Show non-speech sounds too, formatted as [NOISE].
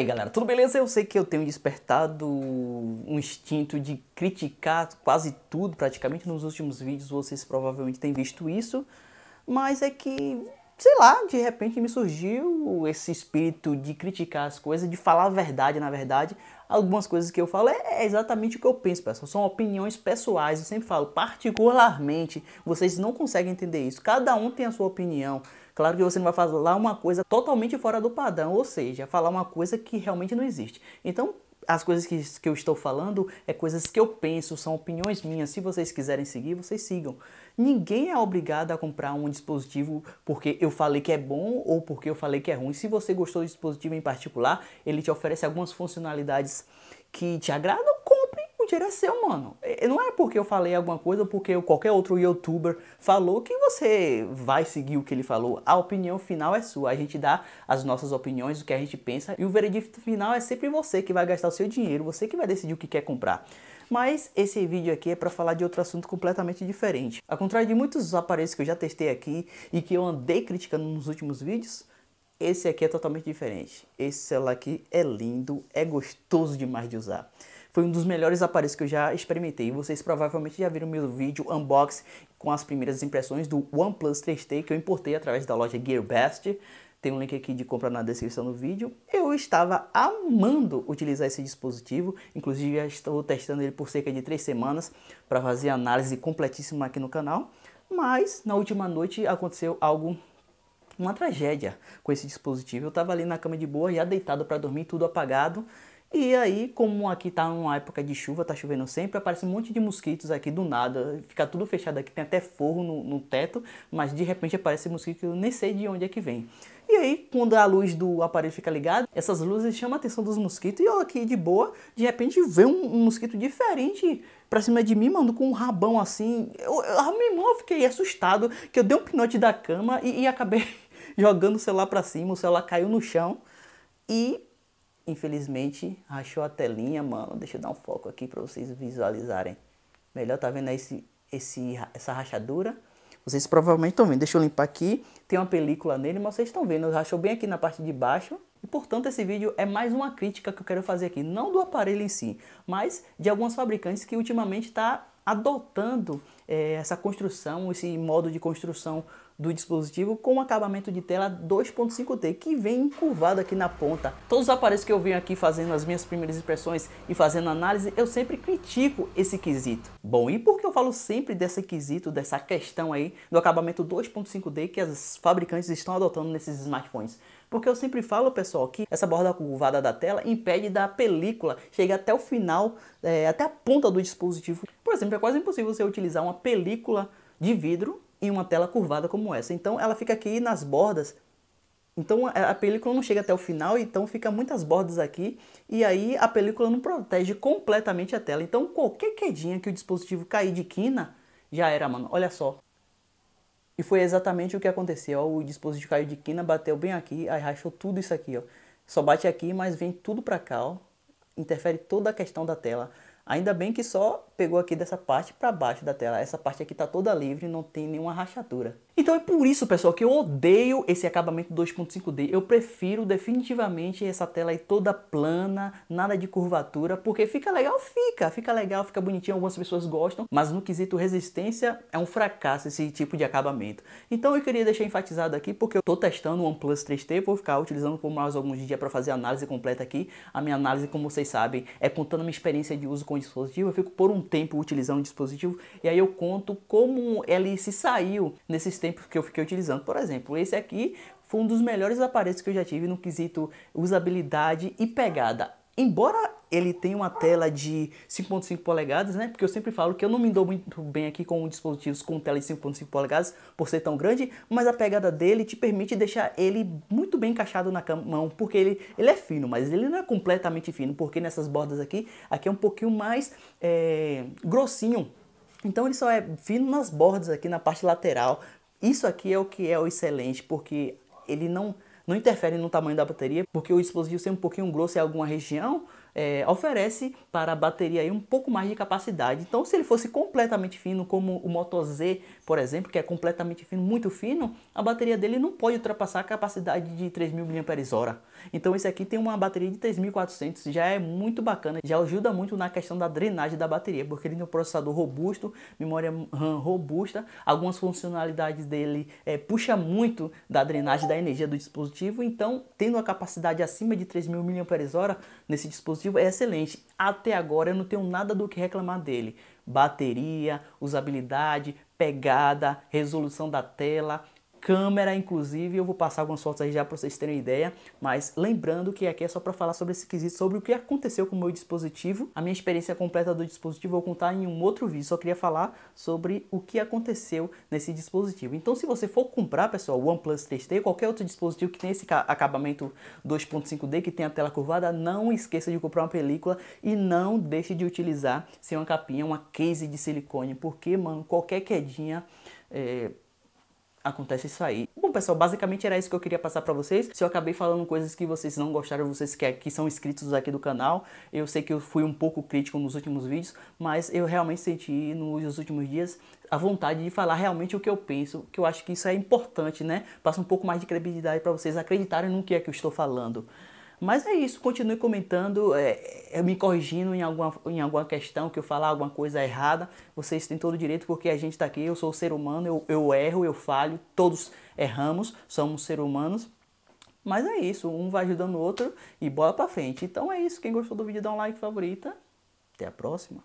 aí, galera, tudo beleza? Eu sei que eu tenho despertado um instinto de criticar quase tudo, praticamente nos últimos vídeos vocês provavelmente têm visto isso, mas é que, sei lá, de repente me surgiu esse espírito de criticar as coisas, de falar a verdade, na verdade, algumas coisas que eu falo é, é exatamente o que eu penso, pessoal. São opiniões pessoais. Eu sempre falo, particularmente, vocês não conseguem entender isso. Cada um tem a sua opinião. Claro que você não vai falar uma coisa totalmente fora do padrão, ou seja, falar uma coisa que realmente não existe. Então, as coisas que, que eu estou falando é coisas que eu penso, são opiniões minhas. Se vocês quiserem seguir, vocês sigam. Ninguém é obrigado a comprar um dispositivo porque eu falei que é bom ou porque eu falei que é ruim. Se você gostou do dispositivo em particular, ele te oferece algumas funcionalidades que te agradam Twitter é seu, mano. É, é, não é porque eu falei alguma coisa ou porque qualquer outro youtuber falou que você vai seguir o que ele falou. A opinião final é sua. A gente dá as nossas opiniões, o que a gente pensa, e o veredicto final é sempre você que vai gastar o seu dinheiro, você que vai decidir o que quer comprar. Mas esse vídeo aqui é para falar de outro assunto completamente diferente. Ao contrário de muitos aparelhos que eu já testei aqui e que eu andei criticando nos últimos vídeos, esse aqui é totalmente diferente. Esse celular aqui é lindo, é gostoso demais de usar. Foi um dos melhores aparelhos que eu já experimentei. Vocês provavelmente já viram meu vídeo unboxing com as primeiras impressões do OnePlus 3T que eu importei através da loja GearBest. Tem um link aqui de compra na descrição do vídeo. Eu estava amando utilizar esse dispositivo, inclusive já estou testando ele por cerca de três semanas para fazer análise completíssima aqui no canal. Mas na última noite aconteceu algo uma tragédia com esse dispositivo. Eu estava ali na cama de boa, já deitado para dormir, tudo apagado. E aí, como aqui está uma época de chuva, está chovendo sempre, aparece um monte de mosquitos aqui do nada, fica tudo fechado aqui, tem até forro no, no teto, mas de repente aparece mosquito que eu nem sei de onde é que vem. E aí, quando a luz do aparelho fica ligada, essas luzes chamam a atenção dos mosquitos. E eu aqui de boa, de repente vê um, um mosquito diferente pra cima de mim, mano, com um rabão assim. Eu, eu, meu eu fiquei assustado, que eu dei um pinote da cama e, e acabei [LAUGHS] jogando o celular pra cima, o celular caiu no chão. E infelizmente, rachou a telinha, mano. Deixa eu dar um foco aqui para vocês visualizarem. Melhor, tá vendo esse, esse, essa rachadura? Vocês provavelmente estão vendo. Deixa eu limpar aqui. Tem uma película nele, mas vocês estão vendo. Rachou bem aqui na parte de baixo. E, portanto, esse vídeo é mais uma crítica que eu quero fazer aqui. Não do aparelho em si, mas de alguns fabricantes que ultimamente está adotando é, essa construção, esse modo de construção do dispositivo com acabamento de tela 2.5T que vem encurvado aqui na ponta. Todos os aparelhos que eu venho aqui fazendo as minhas primeiras impressões e fazendo análise, eu sempre critico esse quesito. Bom, e por que eu falo sempre desse quesito, dessa questão aí do acabamento 2.5D que as fabricantes estão adotando nesses smartphones? Porque eu sempre falo, pessoal, que essa borda curvada da tela impede da película chegar até o final, é, até a ponta do dispositivo. Por exemplo, é quase impossível você utilizar uma película de vidro em uma tela curvada como essa. Então ela fica aqui nas bordas. Então a película não chega até o final, então fica muitas bordas aqui e aí a película não protege completamente a tela. Então qualquer quedinha que o dispositivo cair de quina, já era, mano. Olha só. E foi exatamente o que aconteceu. O dispositivo caiu de quina, bateu bem aqui, aí rachou tudo isso aqui, ó. Só bate aqui, mas vem tudo pra cá, ó. Interfere toda a questão da tela. Ainda bem que só pegou aqui dessa parte para baixo da tela. Essa parte aqui está toda livre, não tem nenhuma rachadura. Então é por isso, pessoal, que eu odeio esse acabamento 2.5D. Eu prefiro definitivamente essa tela aí toda plana, nada de curvatura, porque fica legal, fica. Fica legal, fica bonitinho, algumas pessoas gostam, mas no quesito resistência é um fracasso esse tipo de acabamento. Então eu queria deixar enfatizado aqui, porque eu estou testando o OnePlus 3T, vou ficar utilizando por mais alguns dias para fazer análise completa aqui. A minha análise, como vocês sabem, é contando a minha experiência de uso com o dispositivo, eu fico por um tempo utilizando o dispositivo e aí eu conto como ele se saiu nesses tempos que eu fiquei utilizando. Por exemplo, esse aqui foi um dos melhores aparelhos que eu já tive no quesito usabilidade e pegada. Embora ele tenha uma tela de 5.5 polegadas, né? Porque eu sempre falo que eu não me dou muito bem aqui com dispositivos com tela de 5.5 polegadas por ser tão grande, mas a pegada dele te permite deixar ele muito bem encaixado na mão, porque ele, ele é fino, mas ele não é completamente fino, porque nessas bordas aqui, aqui é um pouquinho mais é, grossinho. Então ele só é fino nas bordas aqui na parte lateral. Isso aqui é o que é o excelente, porque ele não não interfere no tamanho da bateria, porque o dispositivo ser um pouquinho grosso em alguma região, é, oferece para a bateria aí um pouco mais de capacidade. Então, se ele fosse completamente fino, como o Moto Z, por exemplo, que é completamente fino, muito fino, a bateria dele não pode ultrapassar a capacidade de 3.000 mAh. Então, esse aqui tem uma bateria de 3.400, já é muito bacana, já ajuda muito na questão da drenagem da bateria, porque ele tem um processador robusto, memória RAM robusta, algumas funcionalidades dele é, puxa muito da drenagem da energia do dispositivo, então, tendo a capacidade acima de 3.000 mAh nesse dispositivo, é excelente. Até agora eu não tenho nada do que reclamar dele. Bateria, usabilidade, pegada, resolução da tela, câmera, inclusive. Eu vou passar algumas fotos aí já para vocês terem ideia. Mas lembrando que aqui é só para falar sobre esse quesito, sobre o que aconteceu com o meu dispositivo. A minha experiência completa do dispositivo eu vou contar em um outro vídeo. Só queria falar sobre o que aconteceu nesse dispositivo. Então, se você for comprar, pessoal, o OnePlus 3T, qualquer outro dispositivo que tem esse acabamento 2.5D, que tem a tela curvada, não esqueça de comprar uma película e não deixe de utilizar sem uma capinha, uma case de silicone, porque, mano, qualquer quedinha... É acontece isso aí. Bom, pessoal, basicamente era isso que eu queria passar para vocês. Se eu acabei falando coisas que vocês não gostaram, vocês que, é, que são inscritos aqui do canal, eu sei que eu fui um pouco crítico nos últimos vídeos, mas eu realmente senti nos últimos dias a vontade de falar realmente o que eu penso, que eu acho que isso é importante, né? Passa um pouco mais de credibilidade para vocês acreditarem no que é que eu estou falando. Mas é isso, continue comentando, é, é me corrigindo em alguma, em alguma questão, que eu falar alguma coisa errada. Vocês têm todo o direito, porque a gente está aqui, eu sou ser humano, eu, eu erro, eu falho, todos erramos, somos seres humanos. Mas é isso, um vai ajudando o outro e bora pra frente. Então é isso, quem gostou do vídeo dá um like, favorita. Até a próxima.